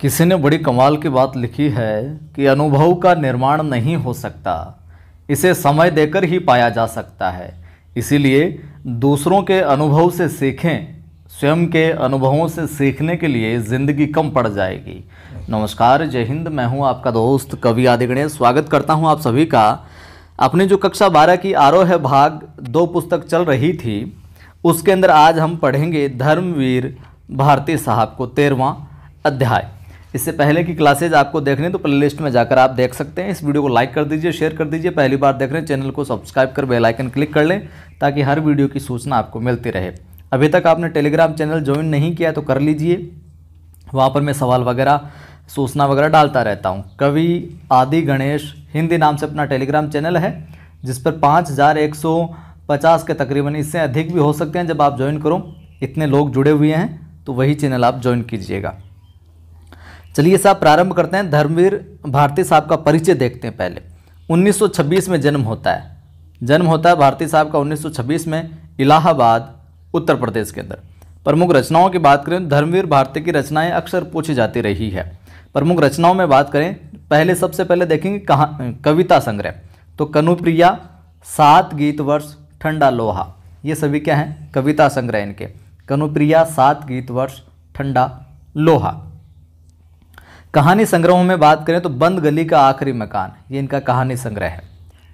किसी ने बड़ी कमाल की बात लिखी है कि अनुभव का निर्माण नहीं हो सकता इसे समय देकर ही पाया जा सकता है इसीलिए दूसरों के अनुभव से सीखें स्वयं के अनुभवों से सीखने के लिए ज़िंदगी कम पड़ जाएगी नमस्कार जय हिंद मैं हूं आपका दोस्त कवि आदिगणे स्वागत करता हूं आप सभी का अपने जो कक्षा बारह की आरोह भाग दो पुस्तक चल रही थी उसके अंदर आज हम पढ़ेंगे धर्मवीर भारती साहब को तेरवा अध्याय इससे पहले की क्लासेज आपको देखने तो प्लेलिस्ट में जाकर आप देख सकते हैं इस वीडियो को लाइक कर दीजिए शेयर कर दीजिए पहली बार देख रहे हैं चैनल को सब्सक्राइब कर बेलाइकन क्लिक कर लें ताकि हर वीडियो की सूचना आपको मिलती रहे अभी तक आपने टेलीग्राम चैनल ज्वाइन नहीं किया तो कर लीजिए वहाँ पर मैं सवाल वगैरह सूचना वगैरह डालता रहता हूँ कवि आदि गणेश हिंदी नाम से अपना टेलीग्राम चैनल है जिस पर पाँच हज़ार एक सौ पचास के तकरीबन इससे अधिक भी हो सकते हैं जब आप ज्वाइन करो इतने लोग जुड़े हुए हैं तो वही चैनल आप ज्वाइन कीजिएगा चलिए साहब प्रारंभ करते हैं धर्मवीर भारती साहब का परिचय देखते हैं पहले 1926 में जन्म होता है जन्म होता है भारती साहब का 1926 में इलाहाबाद उत्तर प्रदेश के अंदर प्रमुख रचनाओं की बात करें धर्मवीर भारती की रचनाएं अक्सर पूछी जाती रही है प्रमुख रचनाओं में बात करें पहले सबसे पहले देखेंगे कहा कविता संग्रह तो कनुप्रिया सात गीत वर्ष ठंडा लोहा ये सभी क्या हैं कविता संग्रह इनके कनुप्रिया सात गीत वर्ष ठंडा लोहा कहानी संग्रहों में बात करें तो बंद गली का आखिरी मकान ये इनका कहानी संग्रह है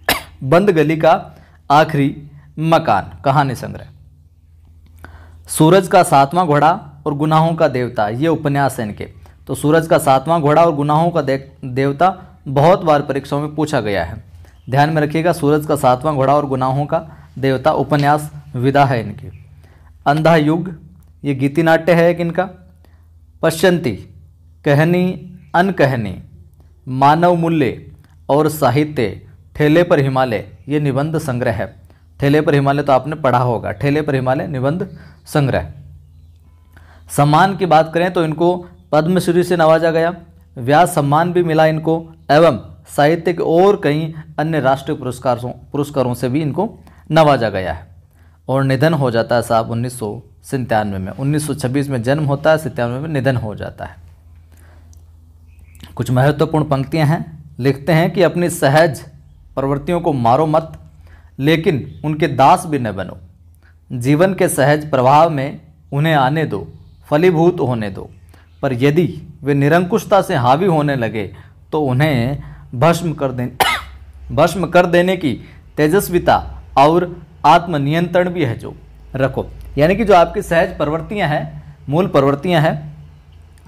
बंद गली का आखिरी मकान कहानी संग्रह सूरज का सातवां घोड़ा और गुनाहों का देवता ये उपन्यास है इनके तो सूरज का सातवां घोड़ा और गुनाहों का देवता बहुत बार परीक्षाओं में पूछा गया है ध्यान में रखिएगा सूरज का सातवां घोड़ा और गुनाहों का देवता उपन्यास विदा है इनकी अंधा युग ये गीति नाट्य है एक इनका पश्चंती कहनी अनकहनी मानव मूल्य और साहित्य ठेले पर हिमालय ये निबंध संग्रह है ठेले पर हिमालय तो आपने पढ़ा होगा ठेले पर हिमालय निबंध संग्रह सम्मान की बात करें तो इनको पद्मश्री से नवाजा गया व्यास सम्मान भी मिला इनको एवं साहित्य के और कई अन्य राष्ट्रीय पुरस्कारों पुरस्कारों से भी इनको नवाजा गया है और निधन हो जाता है साहब उन्नीस में उन्नीस में जन्म होता है सितानवे में निधन हो जाता है कुछ महत्वपूर्ण पंक्तियां हैं लिखते हैं कि अपनी सहज प्रवृत्तियों को मारो मत लेकिन उनके दास भी न बनो जीवन के सहज प्रभाव में उन्हें आने दो फलीभूत होने दो पर यदि वे निरंकुशता से हावी होने लगे तो उन्हें भस्म कर दे भस्म कर देने की तेजस्विता और आत्मनियंत्रण भी है जो रखो यानी कि जो आपकी सहज प्रवृत्तियां हैं मूल प्रवृत्तियां हैं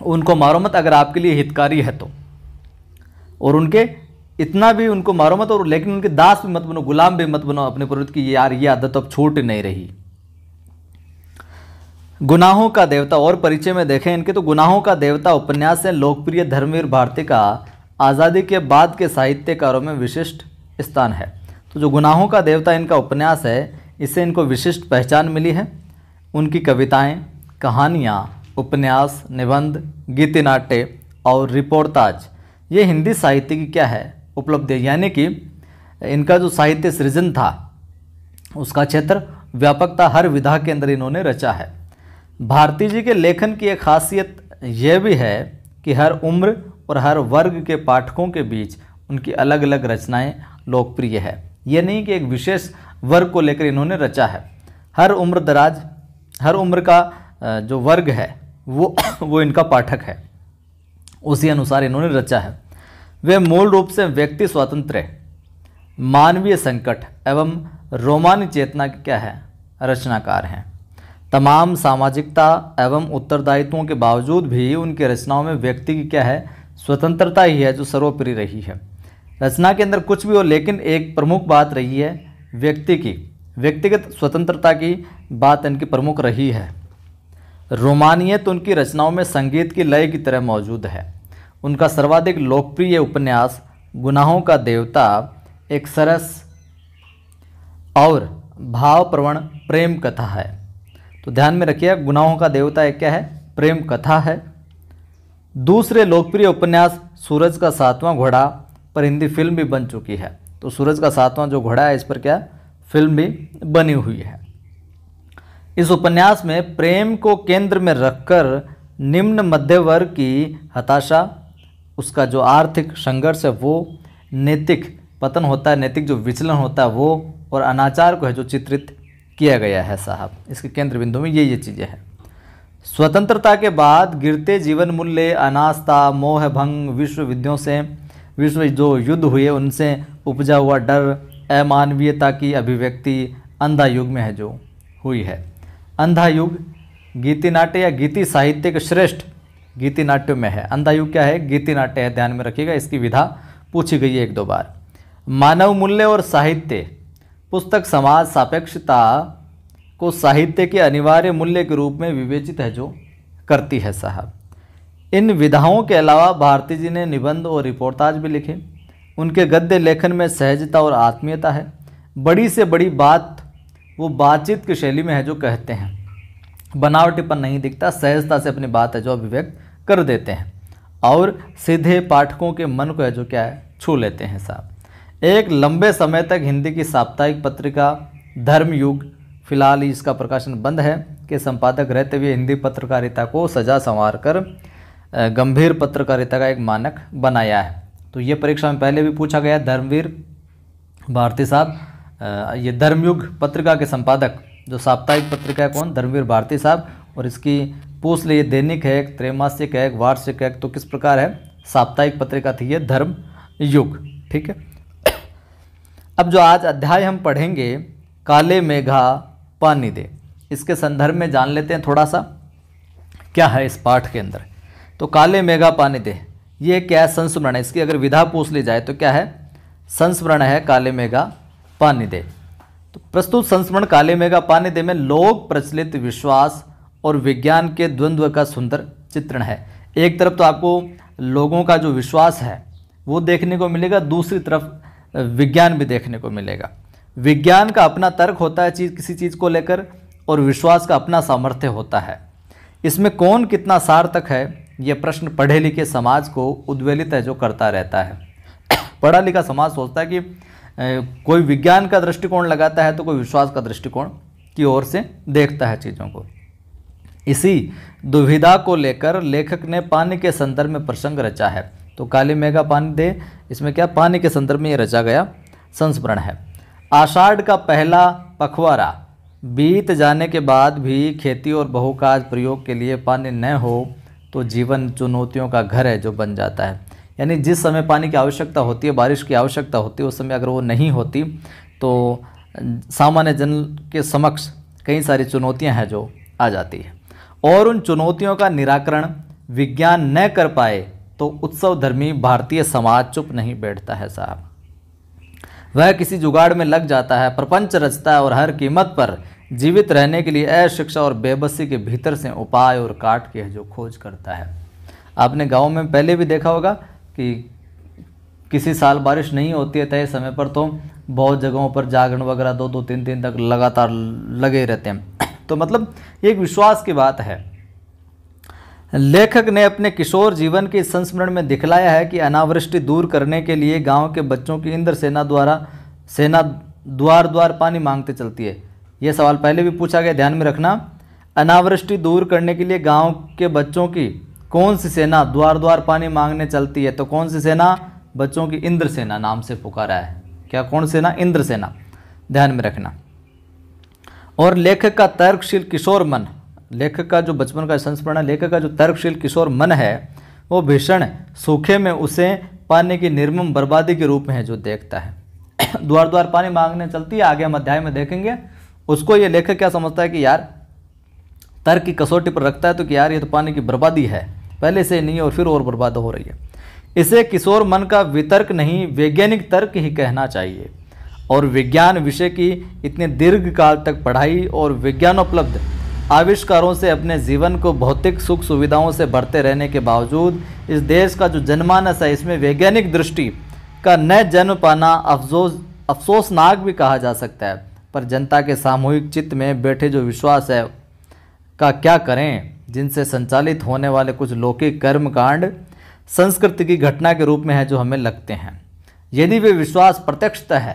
उनको मारो मत अगर आपके लिए हितकारी है तो और उनके इतना भी उनको मारो मत और लेकिन उनके दास भी मत बनो गुलाम भी मत बनो अपने पुरुष की यार ये आदत अब छूट नहीं रही गुनाहों का देवता और परिचय में देखें इनके तो गुनाहों का देवता उपन्यास है लोकप्रिय धर्मवीर भारती का आज़ादी के बाद के साहित्यकारों में विशिष्ट स्थान है तो जो गुनाहों का देवता इनका उपन्यास है इससे इनको विशिष्ट पहचान मिली है उनकी कविताएं कहानियाँ उपन्यास निबंध गीति नाट्य और रिपोर्टाज ये हिंदी साहित्य की क्या है उपलब्धि यानी कि इनका जो साहित्य सृजन था उसका क्षेत्र व्यापकता हर विधा के अंदर इन्होंने रचा है भारती जी के लेखन की एक खासियत यह भी है कि हर उम्र और हर वर्ग के पाठकों के बीच उनकी अलग अलग रचनाएं लोकप्रिय है यह नहीं कि एक विशेष वर्ग को लेकर इन्होंने रचा है हर उम्र दराज हर उम्र का जो वर्ग है वो वो इनका पाठक है उसी अनुसार इन्होंने रचा है वे मूल रूप से व्यक्ति स्वतंत्र मानवीय संकट एवं रोमानी चेतना के क्या है रचनाकार हैं तमाम सामाजिकता एवं उत्तरदायित्वों के बावजूद भी उनकी रचनाओं में व्यक्ति की क्या है स्वतंत्रता ही है जो सर्वोपरि रही है रचना के अंदर कुछ भी हो लेकिन एक प्रमुख बात रही है व्यक्ति की व्यक्तिगत स्वतंत्रता की बात इनकी प्रमुख रही है रोमानियत उनकी रचनाओं में संगीत की लय की तरह मौजूद है उनका सर्वाधिक लोकप्रिय उपन्यास गुनाहों का देवता एक सरस और भावप्रवण प्रेम कथा है तो ध्यान में रखिएगा गुनाहों का देवता एक क्या है प्रेम कथा है दूसरे लोकप्रिय उपन्यास सूरज का सातवां घोड़ा पर हिंदी फिल्म भी बन चुकी है तो सूरज का सातवां जो घोड़ा है इस पर क्या फिल्म भी बनी हुई है इस उपन्यास में प्रेम को केंद्र में रखकर निम्न मध्य वर्ग की हताशा उसका जो आर्थिक संघर्ष है वो नैतिक पतन होता है नैतिक जो विचलन होता है वो और अनाचार को है जो चित्रित किया गया है साहब इसके केंद्र बिंदु में ये ये चीज़ें हैं स्वतंत्रता के बाद गिरते जीवन मूल्य अनास्था मोह भंग विश्व विद्यों से विश्व जो युद्ध हुए उनसे उपजा हुआ डर अमानवीयता की अभिव्यक्ति अंधा युग में है जो हुई है अंधा युग गीति नाट्य या गीति साहित्य के श्रेष्ठ गीति नाट्य में है अंधा युग क्या है गीति नाट्य है ध्यान में रखिएगा इसकी विधा पूछी गई है एक दो बार मानव मूल्य और साहित्य पुस्तक समाज सापेक्षता को साहित्य के अनिवार्य मूल्य के रूप में विवेचित है जो करती है साहब इन विधाओं के अलावा भारती जी ने निबंध और रिपोर्टाज भी लिखे उनके गद्य लेखन में सहजता और आत्मीयता है बड़ी से बड़ी बात वो बातचीत की शैली में है जो कहते हैं पर नहीं दिखता सहजता से अपनी बात है जो अभिव्यक्त कर देते हैं और सीधे पाठकों के मन को है जो क्या है छू लेते हैं साहब एक लंबे समय तक हिंदी की साप्ताहिक पत्रिका धर्मयुग फिलहाल इसका प्रकाशन बंद है के संपादक रहते हुए हिंदी पत्रकारिता को सजा संवार कर गंभीर पत्रकारिता का एक मानक बनाया है तो ये परीक्षा में पहले भी पूछा गया धर्मवीर भारती साहब ये धर्मयुग पत्रिका के संपादक जो साप्ताहिक पत्रिका है कौन धर्मवीर भारती साहब और इसकी पूछ लिए दैनिक है त्रैमासिक है वार्षिक है तो किस प्रकार है साप्ताहिक पत्रिका थी ये धर्म युग ठीक है अब जो आज अध्याय हम पढ़ेंगे काले मेघा पानी दे इसके संदर्भ में जान लेते हैं थोड़ा सा क्या है इस पाठ के अंदर तो काले मेघा पानी दे ये क्या है संस्मरण है इसकी अगर विधा पूछ ली जाए तो क्या है संस्मरण है काले मेघा पानी दे तो प्रस्तुत संस्मरण काले में का दे में लोक प्रचलित विश्वास और विज्ञान के द्वंद्व का सुंदर चित्रण है एक तरफ तो आपको लोगों का जो विश्वास है वो देखने को मिलेगा दूसरी तरफ विज्ञान भी देखने को मिलेगा विज्ञान का अपना तर्क होता है चीज़ किसी चीज़ को लेकर और विश्वास का अपना सामर्थ्य होता है इसमें कौन कितना सार्थक है ये प्रश्न पढ़े लिखे समाज को उद्वेलित है जो करता रहता है पढ़ा लिखा समाज सोचता है कि कोई विज्ञान का दृष्टिकोण लगाता है तो कोई विश्वास का दृष्टिकोण की ओर से देखता है चीज़ों को इसी दुविधा को लेकर लेखक ने पानी के संदर्भ में प्रसंग रचा है तो काली मेघा पानी दे इसमें क्या पानी के संदर्भ में ये रचा गया संस्मरण है आषाढ़ का पहला पखवारा बीत जाने के बाद भी खेती और बहुकाज प्रयोग के लिए पानी न हो तो जीवन चुनौतियों का घर है जो बन जाता है यानी जिस समय पानी की आवश्यकता होती है बारिश की आवश्यकता होती है उस समय अगर वो नहीं होती तो सामान्य जन के समक्ष कई सारी चुनौतियां हैं जो आ जाती है और उन चुनौतियों का निराकरण विज्ञान न कर पाए तो उत्सव धर्मी भारतीय समाज चुप नहीं बैठता है साहब वह किसी जुगाड़ में लग जाता है प्रपंच रचता है और हर कीमत पर जीवित रहने के लिए अशिक्षा और बेबसी के भीतर से उपाय और काट के जो खोज करता है आपने गांव में पहले भी देखा होगा कि किसी साल बारिश नहीं होती है तय समय पर तो बहुत जगहों पर जागरण वगैरह दो दो तीन दिन तक लगातार लगे रहते हैं तो मतलब ये एक विश्वास की बात है लेखक ने अपने किशोर जीवन के संस्मरण में दिखलाया है कि अनावृष्टि दूर करने के लिए गांव के बच्चों की इंद्र सेना द्वारा सेना द्वार द्वार पानी मांगते चलती है यह सवाल पहले भी पूछा गया ध्यान में रखना अनावृष्टि दूर करने के लिए गांव के बच्चों की कौन सी सेना द्वार द्वार पानी मांगने चलती है तो कौन सी सेना बच्चों की इंद्र सेना नाम से पुकारा है क्या कौन सेना इंद्र सेना ध्यान में रखना और लेखक का तर्कशील किशोर मन लेखक का जो बचपन का संस्मरण है लेखक का जो तर्कशील किशोर मन है वो भीषण सूखे में उसे पानी की निर्मम बर्बादी के रूप में है जो देखता है द्वार द्वार पानी मांगने चलती है आगे हम अध्याय में देखेंगे उसको ये लेखक क्या समझता है कि यार तर्क की कसौटी पर रखता है तो कि यार ये तो पानी की बर्बादी है पहले से नहीं और फिर और बर्बाद हो रही है इसे किशोर मन का वितर्क नहीं वैज्ञानिक तर्क ही कहना चाहिए और विज्ञान विषय की इतने दीर्घ काल तक पढ़ाई और विज्ञानोपलब्ध आविष्कारों से अपने जीवन को भौतिक सुख सुविधाओं से बढ़ते रहने के बावजूद इस देश का जो जनमानस है इसमें वैज्ञानिक दृष्टि का न जन्म पाना अफसोस अफसोसनाक भी कहा जा सकता है पर जनता के सामूहिक चित्त में बैठे जो विश्वास है का क्या करें जिनसे संचालित होने वाले कुछ लौकिक कर्मकांड संस्कृति की घटना के रूप में है जो हमें लगते हैं यदि वे विश्वास प्रत्यक्षतः है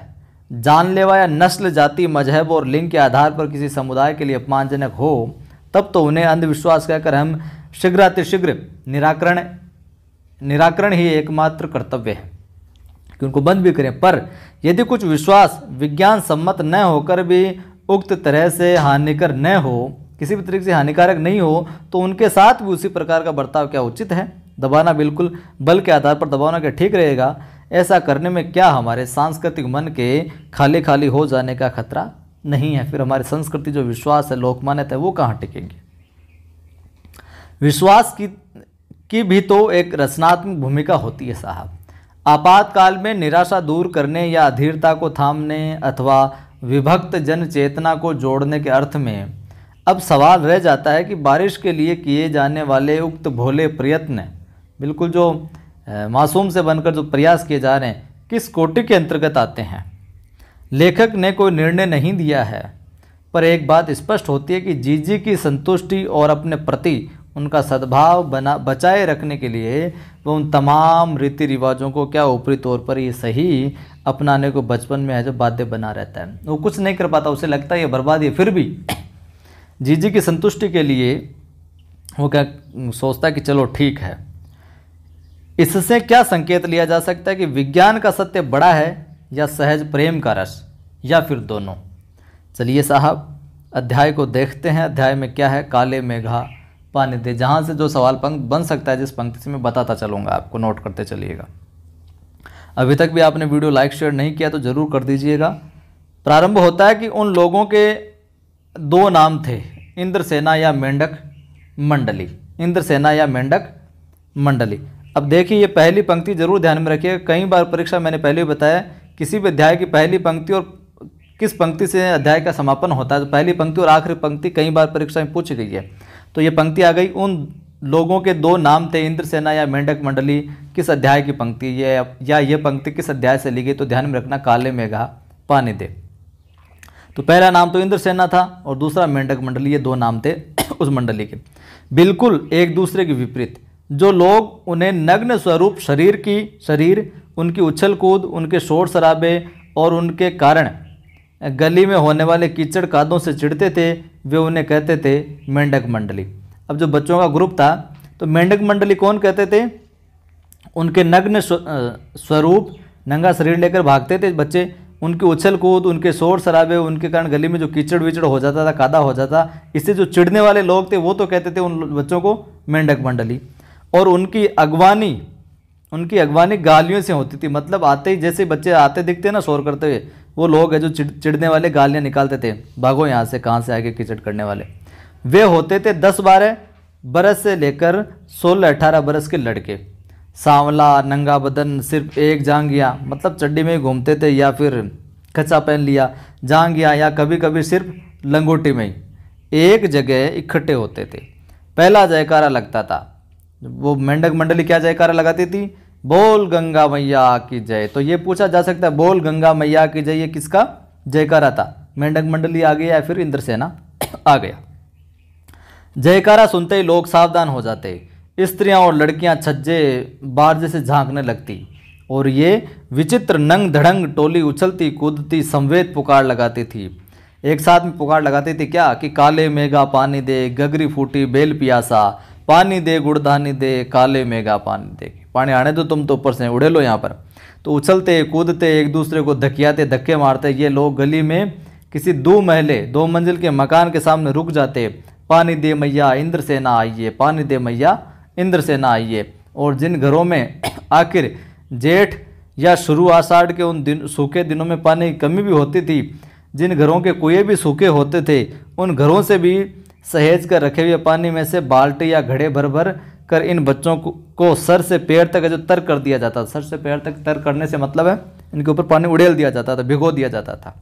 जानलेवा या नस्ल जाति मजहब और लिंग के आधार पर किसी समुदाय के लिए अपमानजनक हो तब तो उन्हें अंधविश्वास कहकर हम शीघ्रातिशीघ्र निराकरण निराकरण ही एकमात्र कर्तव्य है कि उनको बंद भी करें पर यदि कुछ विश्वास विज्ञान सम्मत न होकर भी उक्त तरह से हानिकर न हो किसी भी तरीके से हानिकारक नहीं हो तो उनके साथ भी उसी प्रकार का बर्ताव क्या उचित है दबाना बिल्कुल बल के आधार पर दबाना क्या ठीक रहेगा ऐसा करने में क्या हमारे सांस्कृतिक मन के खाली खाली हो जाने का खतरा नहीं है फिर हमारी संस्कृति जो विश्वास है लोकमान्यता है वो कहाँ टिकेंगे विश्वास की की भी तो एक रचनात्मक भूमिका होती है साहब आपातकाल में निराशा दूर करने या अधीरता को थामने अथवा विभक्त जन चेतना को जोड़ने के अर्थ में अब सवाल रह जाता है कि बारिश के लिए किए जाने वाले उक्त भोले प्रयत्न बिल्कुल जो मासूम से बनकर जो प्रयास किए जा रहे हैं किस कोटि के अंतर्गत आते हैं लेखक ने कोई निर्णय नहीं दिया है पर एक बात स्पष्ट होती है कि जीजी की संतुष्टि और अपने प्रति उनका सद्भाव बना बचाए रखने के लिए वो उन तमाम रीति रिवाजों को क्या ऊपरी तौर पर ये सही अपनाने को बचपन में है जो बाध्य बना रहता है वो कुछ नहीं कर पाता उसे लगता है ये बर्बादी फिर भी जीजी की संतुष्टि के लिए वो क्या सोचता है कि चलो ठीक है इससे क्या संकेत लिया जा सकता है कि विज्ञान का सत्य बड़ा है या सहज प्रेम का रस या फिर दोनों चलिए साहब अध्याय को देखते हैं अध्याय में क्या है काले मेघा पानी दे जहाँ से जो सवाल पंक्त बन सकता है जिस पंक्ति से मैं बताता चलूँगा आपको नोट करते चलिएगा अभी तक भी आपने वीडियो लाइक शेयर नहीं किया तो ज़रूर कर दीजिएगा प्रारंभ होता है कि उन लोगों के दो नाम थे इंद्रसेना या मेंढक मंडली इंद्रसेना या मेंढक मंडली अब देखिए ये पहली पंक्ति जरूर ध्यान में रखिए कई बार परीक्षा मैंने पहले भी बताया किसी भी अध्याय की पहली पंक्ति और किस पंक्ति से अध्याय का समापन होता है तो पहली पंक्ति और आखिरी पंक्ति कई बार परीक्षा में पूछी गई है तो ये पंक्ति आ गई उन लोगों के दो नाम थे इंद्रसेना या मेंढक मंडली किस अध्याय की पंक्ति ये या ये पंक्ति किस अध्याय से ली गई तो ध्यान में रखना काले मेघा पानी दे तो पहला नाम तो इंद्र सेना था और दूसरा मेंढक मंडली ये दो नाम थे उस मंडली के बिल्कुल एक दूसरे के विपरीत जो लोग उन्हें नग्न स्वरूप शरीर की शरीर उनकी उछल कूद उनके शोर शराबे और उनके कारण गली में होने वाले कीचड़ कादों से चिढ़ते थे वे उन्हें कहते थे मेंढक मंडली अब जो बच्चों का ग्रुप था तो मेंढक मंडली कौन कहते थे उनके नग्न स्वरूप नंगा शरीर लेकर भागते थे बच्चे उनके उछल कूद उनके शोर शराबे उनके कारण गली में जो कीचड़ विचड़ हो जाता था कादा हो जाता इससे जो चिड़ने वाले लोग थे वो तो कहते थे उन बच्चों को मेंढक मंडली और उनकी अगवानी उनकी अगवानी गालियों से होती थी मतलब आते ही जैसे बच्चे आते दिखते ना शोर करते हुए वो लोग है जो चिड़ चिड़ने वाले गालियाँ निकालते थे भागो यहाँ से कहाँ से आगे कीचड़ करने वाले वे होते थे दस बारह बरस से लेकर सोलह अठारह बरस के लड़के सांवला नंगा बदन सिर्फ एक जांगिया मतलब चड्डी में घूमते थे या फिर कच्चा पहन लिया जांगिया या कभी कभी सिर्फ लंगोटी में ही एक जगह इकट्ठे होते थे पहला जयकारा लगता था वो मेंढक मंडली क्या जयकारा लगाती थी बोल गंगा मैया की जय तो ये पूछा जा सकता है बोल गंगा मैया की जय ये किसका जयकारा था मेंढक मंडली आ गया या फिर इंद्रसेना आ गया जयकारा सुनते ही लोग सावधान हो जाते स्त्रियां और लड़कियां छज्जे बार से झांकने लगती और ये विचित्र नंग धड़ंग टोली उछलती कूदती संवेद पुकार लगाती थी एक साथ में पुकार लगाती थी क्या कि काले मेघा पानी दे गगरी फूटी बेल पियासा पानी दे गुड़धानी दे काले मेघा पानी दे पानी आने दो तुम तो ऊपर से उड़े लो यहाँ पर तो उछलते कूदते एक दूसरे को धकियाते धक्के मारते ये लोग गली में किसी दो महले दो मंजिल के मकान के सामने रुक जाते पानी दे मैया इंद्र सेना आइए पानी दे मैया इंद्र से आई है और जिन घरों में आखिर जेठ या शुरू आषाढ़ के उन दिन सूखे दिनों में पानी की कमी भी होती थी जिन घरों के कुएँ भी सूखे होते थे उन घरों से भी सहेज कर रखे हुए पानी में से बाल्टी या घड़े भर भर कर इन बच्चों को, को सर से पैर तक जो तर कर दिया जाता था सर से पैर तक तर करने से मतलब है इनके ऊपर पानी उड़ेल दिया जाता था भिगो दिया जाता था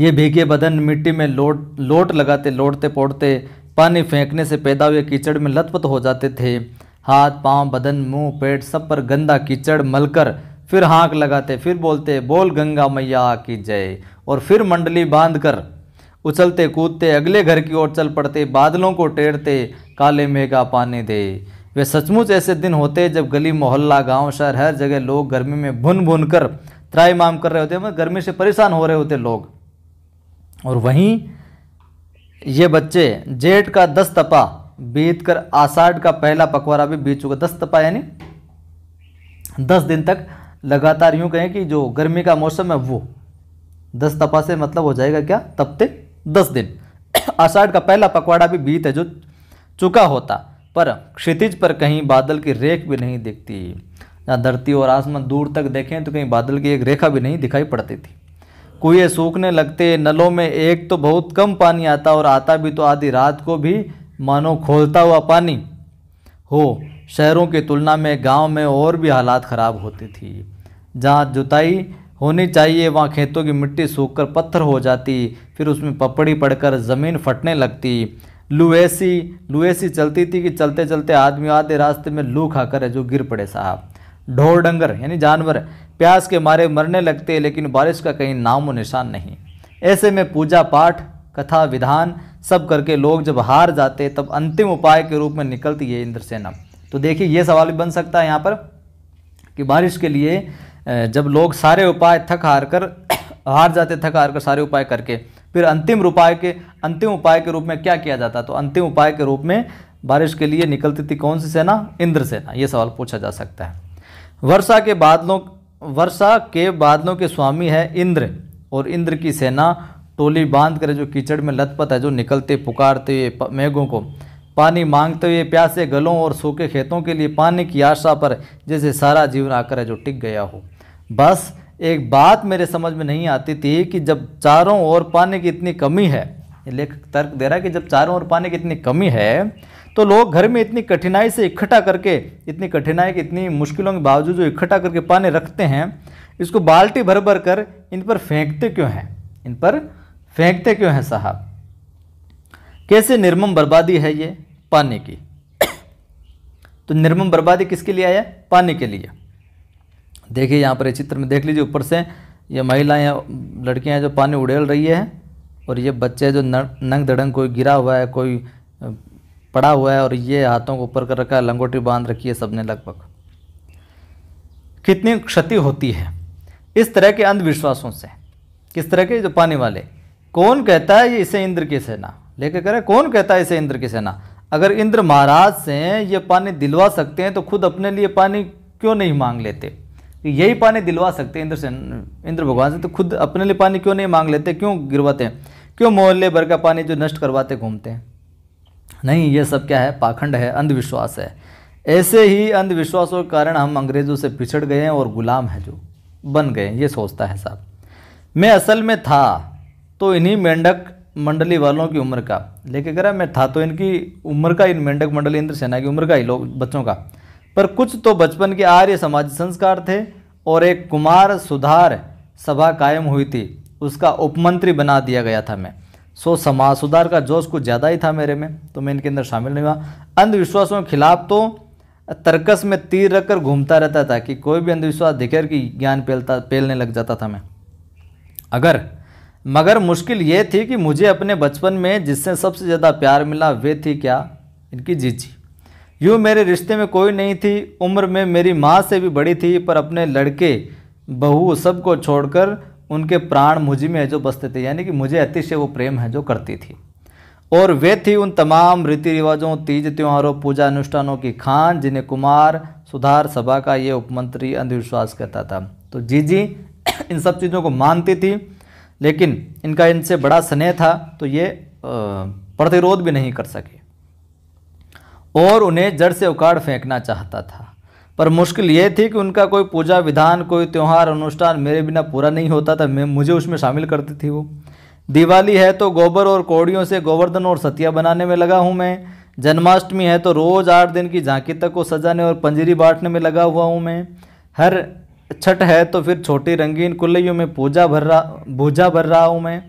ये भीगे बदन मिट्टी में लोट लोट लगाते लोटते पोड़ते पानी फेंकने से पैदा हुए कीचड़ में लथपथ हो जाते थे हाथ पांव बदन मुंह पेट सब पर गंदा कीचड़ मलकर फिर हाँक लगाते फिर बोलते बोल गंगा मैया की जय और फिर मंडली बांधकर उछलते कूदते अगले घर की ओर चल पड़ते बादलों को टेरते काले मेघा पानी दे वे सचमुच ऐसे दिन होते जब गली मोहल्ला गांव शहर हर जगह लोग गर्मी में भुन भुन कर त्राई माम कर रहे होते मतलब गर्मी से परेशान हो रहे होते लोग और वहीं ये बच्चे जेठ का दस तपा बीत कर आषाढ़ का पहला पकवाड़ा भी बीत चुका दस तपा यानी दस दिन तक लगातार यूँ कहें कि जो गर्मी का मौसम है वो दस तपा से मतलब हो जाएगा क्या तपते दस दिन आषाढ़ का पहला पखवाड़ा भी बीत है जो चुका होता पर क्षितिज पर कहीं बादल की रेख भी नहीं दिखती जहाँ धरती और आसमान दूर तक देखें तो कहीं बादल की एक रेखा भी नहीं दिखाई पड़ती थी कुएँ सूखने लगते नलों में एक तो बहुत कम पानी आता और आता भी तो आधी रात को भी मानो खोलता हुआ पानी हो शहरों की तुलना में गांव में और भी हालात ख़राब होती थी जहाँ जुताई होनी चाहिए वहाँ खेतों की मिट्टी सूखकर पत्थर हो जाती फिर उसमें पपड़ी पड़कर ज़मीन फटने लगती लू ऐसी लू ऐसी चलती थी कि चलते चलते आदमी आधे रास्ते में लू खाकर है जो गिर पड़े साहब ढोर डंगर यानी जानवर प्यास के मारे मरने लगते लेकिन बारिश का कहीं नामो निशान नहीं ऐसे में पूजा पाठ कथा विधान सब करके लोग जब हार जाते तब अंतिम उपाय के रूप में निकलती है इंद्रसेना तो देखिए ये सवाल भी बन सकता है यहाँ पर कि बारिश के लिए जब लोग सारे उपाय थक हार कर हार जाते थक हार कर सारे उपाय करके फिर अंतिम उपाय के अंतिम उपाय के रूप में क्या किया जाता तो अंतिम उपाय के रूप में बारिश के लिए निकलती थी कौन सी सेना इंद्र सेना ये सवाल पूछा जा सकता है वर्षा के बादलों वर्षा के बादलों के स्वामी है इंद्र और इंद्र की सेना टोली बांध कर जो कीचड़ में लथपथ है जो निकलते पुकारते हुए मेघों को पानी मांगते हुए प्यासे गलों और सूखे खेतों के लिए पानी की आशा पर जैसे सारा जीवन आकर है जो टिक गया हो बस एक बात मेरे समझ में नहीं आती थी कि जब चारों ओर पानी की इतनी कमी है लेख तर्क दे रहा है कि जब चारों ओर पानी की इतनी कमी है तो लोग घर में इतनी कठिनाई से इकट्ठा करके इतनी कठिनाई की इतनी मुश्किलों के बावजूद जो इकट्ठा करके पानी रखते हैं इसको बाल्टी भर भर कर इन पर फेंकते क्यों हैं इन पर फेंकते क्यों हैं साहब कैसे निर्मम बर्बादी है ये पानी की तो निर्मम बर्बादी किसके लिए आया पानी के लिए देखिए यहाँ पर चित्र में देख लीजिए ऊपर से ये महिलाएं लड़कियाँ जो पानी उड़ेल रही है और ये बच्चे जो नंग दड़ंग कोई गिरा हुआ है कोई पड़ा हुआ है और ये हाथों को ऊपर कर रखा है लंगोटी बांध रखी है सबने लगभग कितनी क्षति होती है इस तरह के अंधविश्वासों से किस तरह के जो पानी वाले कौन कहता है ये इसे इंद्र की सेना लेके करे कौन कहता है इसे इंद्र की सेना अगर इंद्र महाराज से ये पानी दिलवा सकते हैं तो खुद अपने लिए पानी क्यों नहीं मांग लेते यही पानी दिलवा सकते हैं इंद्र से इंद्र भगवान से तो खुद अपने लिए पानी क्यों नहीं मांग लेते क्यों गिरवाते हैं क्यों मोहल्ले भर का पानी जो नष्ट करवाते घूमते हैं नहीं ये सब क्या है पाखंड है अंधविश्वास है ऐसे ही अंधविश्वासों के कारण हम अंग्रेज़ों से पिछड़ गए हैं और गुलाम है जो बन गए ये सोचता है साहब मैं असल में था तो इन्हीं मेंढक मंडली वालों की उम्र का लेके कर मैं था तो इनकी उम्र का इन मेंढक मंडली इंद्र सेना की उम्र का ही लोग बच्चों का पर कुछ तो बचपन के आर्य समाज संस्कार थे और एक कुमार सुधार सभा कायम हुई थी उसका उपमंत्री बना दिया गया था मैं सो समाज सुधार का जोश कुछ ज़्यादा ही था मेरे में तो मैं इनके अंदर शामिल नहीं हुआ अंधविश्वासों के खिलाफ तो तर्कस में तीर रखकर घूमता रहता था कि कोई भी अंधविश्वास दिखेर कि ज्ञान फैलता फैलने लग जाता था मैं अगर मगर मुश्किल ये थी कि मुझे अपने बचपन में जिससे सबसे ज़्यादा प्यार मिला वे थी क्या इनकी जीजी यूँ मेरे रिश्ते में कोई नहीं थी उम्र में मेरी माँ से भी बड़ी थी पर अपने लड़के बहू सबको छोड़कर उनके प्राण मुझ में जो बसते थे यानी कि मुझे अतिशय वो प्रेम है जो करती थी और वे थी उन तमाम रीति रिवाजों तीज त्योहारों पूजा अनुष्ठानों की खान जिन्हें कुमार सुधार सभा का ये उपमंत्री अंधविश्वास कहता था तो जी जी इन सब चीज़ों को मानती थी लेकिन इनका इनसे बड़ा स्नेह था तो ये प्रतिरोध भी नहीं कर सके और उन्हें जड़ से उखाड़ फेंकना चाहता था पर मुश्किल ये थी कि उनका कोई पूजा विधान कोई त्यौहार अनुष्ठान मेरे बिना पूरा नहीं होता था मैं मुझे उसमें शामिल करती थी वो दिवाली है तो गोबर और कोड़ियों से गोवर्धन और सतिया बनाने में लगा हूँ मैं जन्माष्टमी है तो रोज़ आठ दिन की झांकी तक को सजाने और पंजीरी बांटने में लगा हुआ हूँ मैं हर छठ है तो फिर छोटी रंगीन कुल्लियों में पूजा भर रहा भूजा भर रहा हूँ मैं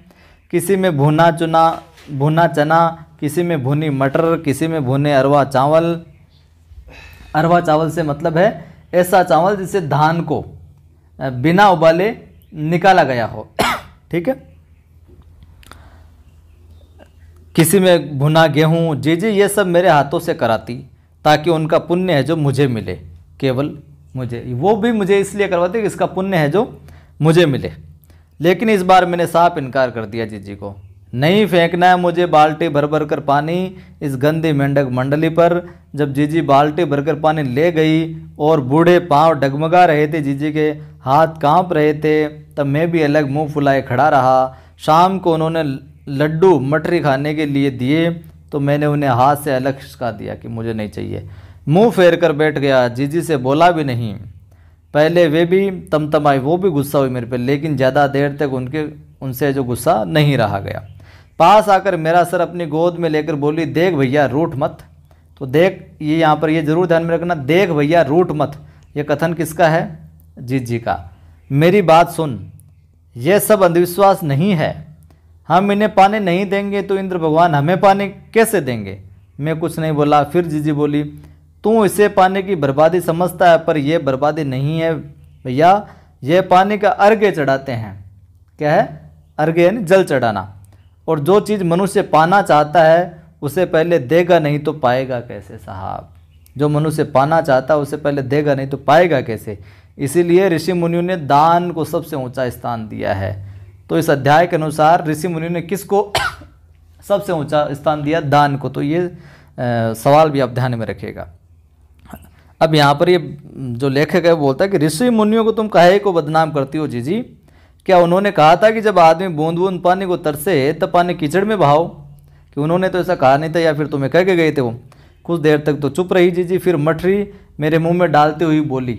किसी में भुना चुना भुना चना किसी में भुनी मटर किसी में भुने अरवा चावल अरवा चावल से मतलब है ऐसा चावल जिसे धान को बिना उबाले निकाला गया हो ठीक है किसी में भुना गेहूँ जी जी ये सब मेरे हाथों से कराती ताकि उनका पुण्य है जो मुझे मिले केवल मुझे वो भी मुझे इसलिए करवाती कि इसका पुण्य है जो मुझे मिले लेकिन इस बार मैंने साफ इनकार कर दिया जीजी को नहीं फेंकना है मुझे बाल्टी भर भर कर पानी इस गंदी मेंढक मंडली पर जब जीजी बाल्टी भरकर पानी ले गई और बूढ़े पांव डगमगा रहे थे जीजी के हाथ कांप रहे थे तब मैं भी अलग मुंह फुलाए खड़ा रहा शाम को उन्होंने लड्डू मटरी खाने के लिए दिए तो मैंने उन्हें हाथ से अलग खिसका दिया कि मुझे नहीं चाहिए मुंह फेर कर बैठ गया जीजी से बोला भी नहीं पहले वे भी तमतमाई वो भी गुस्सा हुई मेरे पे लेकिन ज़्यादा देर तक उनके उनसे जो गुस्सा नहीं रहा गया पास आकर मेरा सर अपनी गोद में लेकर बोली देख भैया रूठ मत तो देख ये यहाँ पर ये ज़रूर ध्यान में रखना देख भैया रूठ मत ये कथन किसका है जीत जी का मेरी बात सुन ये सब अंधविश्वास नहीं है हम इन्हें पाने नहीं देंगे तो इंद्र भगवान हमें पाने कैसे देंगे मैं कुछ नहीं बोला फिर जी जी बोली तू इसे पाने की बर्बादी समझता है पर यह बर्बादी नहीं है भैया ये पानी का अर्घ्य चढ़ाते हैं क्या है अर्घ्य यानी जल चढ़ाना और जो चीज़ मनुष्य पाना चाहता है उसे पहले देगा नहीं तो पाएगा कैसे साहब जो मनुष्य पाना चाहता है उसे पहले देगा नहीं तो पाएगा कैसे इसीलिए ऋषि मुनियों ने दान को सबसे ऊंचा स्थान दिया है तो इस अध्याय के अनुसार ऋषि मुनियों ने किसको सबसे ऊंचा स्थान दिया दान को तो ये सवाल भी आप ध्यान में रखेगा अब यहाँ पर ये जो लेखक है बोलता है कि ऋषि मुनियों को तुम कहे को बदनाम करती हो जी जी क्या उन्होंने कहा था कि जब आदमी बूंद बूंद पानी को तरसे तब पानी कीचड़ में बहाओ कि उन्होंने तो ऐसा कहा नहीं था या फिर तुम्हें कह के गए थे वो कुछ देर तक तो चुप रही जीजी फिर मठरी मेरे मुंह में डालते हुई बोली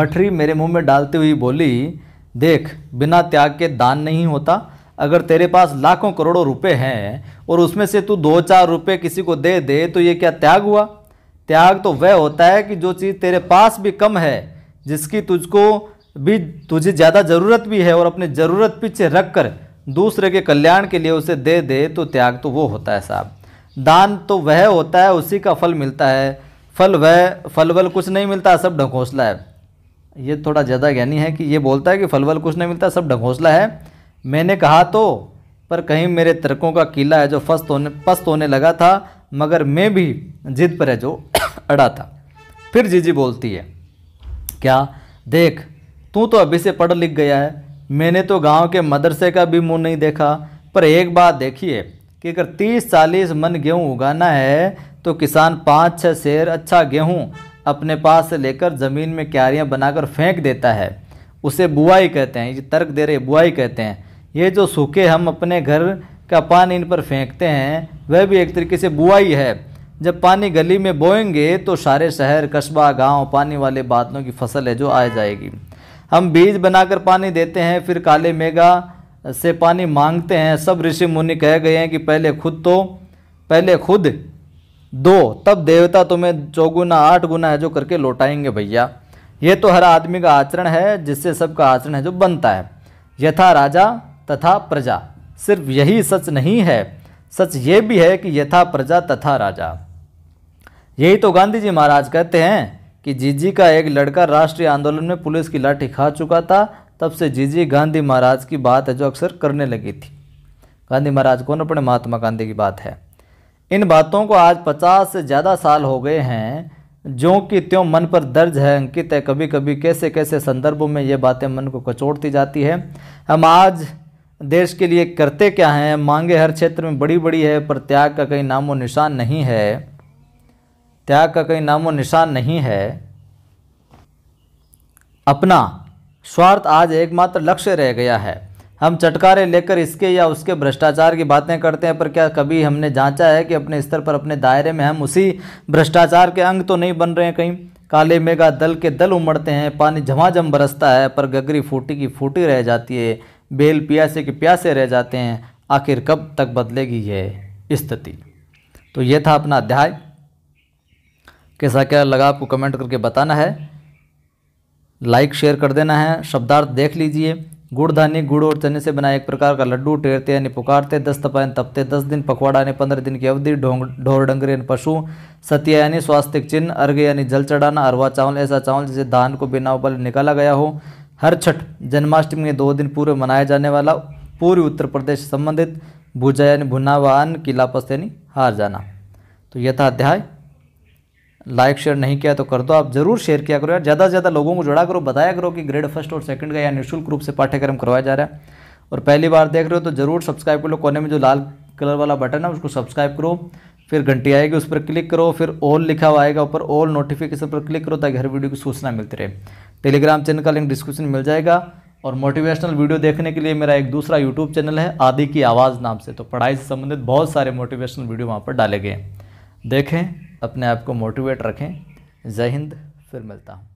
मठरी मेरे मुंह में डालते हुई बोली देख बिना त्याग के दान नहीं होता अगर तेरे पास लाखों करोड़ों रुपए हैं और उसमें से तू दो चार रुपए किसी को दे दे तो ये क्या त्याग हुआ त्याग तो वह होता है कि जो चीज़ तेरे पास भी कम है जिसकी तुझको भी तुझे ज़्यादा ज़रूरत भी है और अपनी ज़रूरत पीछे रख कर दूसरे के कल्याण के लिए उसे दे दे तो त्याग तो वो होता है साहब दान तो वह होता है उसी का फल मिलता है फल वह फल वल कुछ नहीं मिलता सब ढकोसला है ये थोड़ा ज़्यादा ज्ञानी है कि ये बोलता है कि फल वल कुछ नहीं मिलता सब ढकोसला है मैंने कहा तो पर कहीं मेरे तर्कों का किला है जो फस्त होने पस्त होने लगा था मगर मैं भी जिद पर है जो अड़ा था फिर जीजी बोलती है क्या देख तू तो अभी से पढ़ लिख गया है मैंने तो गांव के मदरसे का भी मुंह नहीं देखा पर एक बात देखिए कि अगर तीस चालीस मन गेहूँ उगाना है तो किसान पाँच छः शेर अच्छा गेहूँ अपने पास से लेकर ज़मीन में क्यारियाँ बनाकर फेंक देता है उसे बुआई कहते हैं ये तर्क दे रहे बुआई कहते हैं ये जो सूखे हम अपने घर का पानी इन पर फेंकते हैं वह भी एक तरीके से बुआई है जब पानी गली में बोएंगे तो सारे शहर कस्बा गांव पानी वाले बादलों की फसल है जो आ जाएगी हम बीज बनाकर पानी देते हैं फिर काले मेघा से पानी मांगते हैं सब ऋषि मुनि कह गए हैं कि पहले खुद तो पहले खुद दो तब देवता तुम्हें चौगुना आठ गुना है जो करके लौटाएंगे भैया ये तो हर आदमी का आचरण है जिससे सबका आचरण है जो बनता है यथा राजा तथा प्रजा सिर्फ यही सच नहीं है सच ये भी है कि यथा प्रजा तथा राजा यही तो गांधी जी महाराज कहते हैं कि जीजी का एक लड़का राष्ट्रीय आंदोलन में पुलिस की लाठी खा चुका था तब से जीजी गांधी महाराज की बात है जो अक्सर करने लगी थी गांधी महाराज कौन अपने महात्मा गांधी की बात है इन बातों को आज पचास से ज़्यादा साल हो गए हैं जो कि त्यों मन पर दर्ज है अंकित है कभी कभी कैसे कैसे संदर्भों में ये बातें मन को कचोड़ती जाती है हम आज देश के लिए करते क्या हैं मांगे हर क्षेत्र में बड़ी बड़ी है पर त्याग का कहीं नामो निशान नहीं है त्याग का कहीं नामो निशान नहीं है अपना स्वार्थ आज एकमात्र लक्ष्य रह गया है हम चटकारे लेकर इसके या उसके भ्रष्टाचार की बातें करते हैं पर क्या कभी हमने जांचा है कि अपने स्तर पर अपने दायरे में हम उसी भ्रष्टाचार के अंग तो नहीं बन रहे हैं कहीं काले मेघा दल के दल उमड़ते हैं पानी झमाझम बरसता है पर गगरी फूटी की फूटी रह जाती है बेल प्यासे के प्यासे रह जाते हैं आखिर कब तक बदलेगी यह स्थिति तो यह था अपना अध्याय कैसा क्या लगा आपको कमेंट करके बताना है लाइक शेयर कर देना है शब्दार्थ देख लीजिए गुड़ धानी गुड़ और चने से बना एक प्रकार का लड्डू टेरते यानी पुकारते दस तपायन तपते दस दिन पखवाड़ा यानी पंद्रह दिन की अवधि ढोंग ढोर डंगरे यानी पशु सत्य यानी स्वास्थ्य चिन्ह अर्घ यानी जल चढ़ाना अरवा चावल ऐसा चावल जिसे धान को बिना उबल निकाला गया हो हर छठ जन्माष्टमी में दो दिन पूर्व मनाया जाने वाला पूर्व उत्तर प्रदेश संबंधित भुजा यानी भुना वन की लापस यानी हार जाना तो यथाध्याय था अध्याय लाइक शेयर नहीं किया तो कर दो आप जरूर शेयर किया करो यार ज़्यादा से ज़्यादा लोगों को जुड़ा करो बताया करो कि ग्रेड फर्स्ट और सेकंड का या निःशुल्क रूप से पाठ्यक्रम करवाया जा रहा है और पहली बार देख रहे हो तो ज़रूर सब्सक्राइब कर लो कोने में जो लाल कलर वाला बटन है उसको सब्सक्राइब करो फिर घंटी आएगी उस पर क्लिक करो फिर ऑल लिखा हुआ आएगा ऊपर ऑल नोटिफिकेशन पर क्लिक करो ताकि हर वीडियो की सूचना मिलती रहे टेलीग्राम चैनल का लिंक डिस्क्रिप्शन मिल जाएगा और मोटिवेशनल वीडियो देखने के लिए मेरा एक दूसरा यूट्यूब चैनल है आदि की आवाज़ नाम से तो पढ़ाई से संबंधित बहुत सारे मोटिवेशनल वीडियो वहाँ पर डाले गए देखें अपने आप को मोटिवेट रखें जय हिंद फिर मिलता हूँ